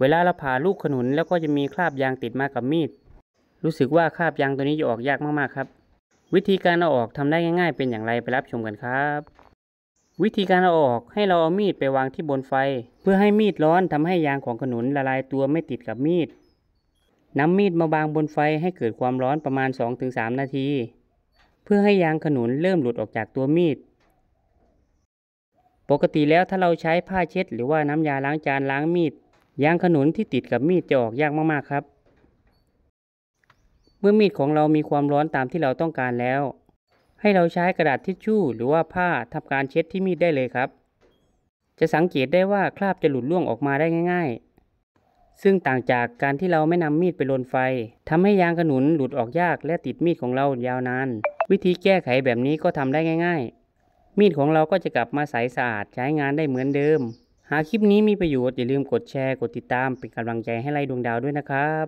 เวลาเราผ่าลูกขนุนแล้วก็จะมีคราบยางติดมากับมีด รู้สึกว่าคราบยางตัวนี้จะออกยากมากๆครับ วิธีการเอาออกทำได้ง่าย ๆ เป็นอย่างไรไปรับชมกันครับ วิธีการเอาออกให้เราเอามีดไปวางที่บนไฟ เพื่อให้มีดร้อนทำให้ยางของขนุนละลายตัวไม่ติดกับมีดนำมีดมาบางบนไฟให้เกิดความร้อนประมาณ 2-3 นาที เพื่อให้ยางขนุนเริ่มหลุดออกจากตัวมีด ปกติแล้วถ้าเราใช้ผ้าเช็ด หรือว่าน้ำยาล้างจานล้างมีดยางขนุนที่ติดกับมีด จะออกยากมาก ๆ ครับ เมื่อมีดของเรามีความร้อนตามที่เราต้องการแล้ว ให้เราใช้กระดาษทิชชู่หรือว่าผ้าทำการเช็ดที่มีดได้เลยครับ จะสังเกตได้ว่าคราบจะหลุดล่วงออกมาได้ง่าย ๆ ซึ่งต่างจากการที่เราไม่นำมีดไปลนไฟ ทำให้ยางขนุนหลุดออกยากและติดมีดของเรายาวนาน วิธีแก้ไขแบบนี้ก็ทำได้ง่าย ๆ มีดของเราก็จะกลับมาใสสะอาดใช้งานได้เหมือนเดิมหากคลิปนี้มีประโยชน์อย่าลืมกดแชร์ กดติดตามเป็นกำลังใจให้ไล่ดวงดาวด้วยนะครับ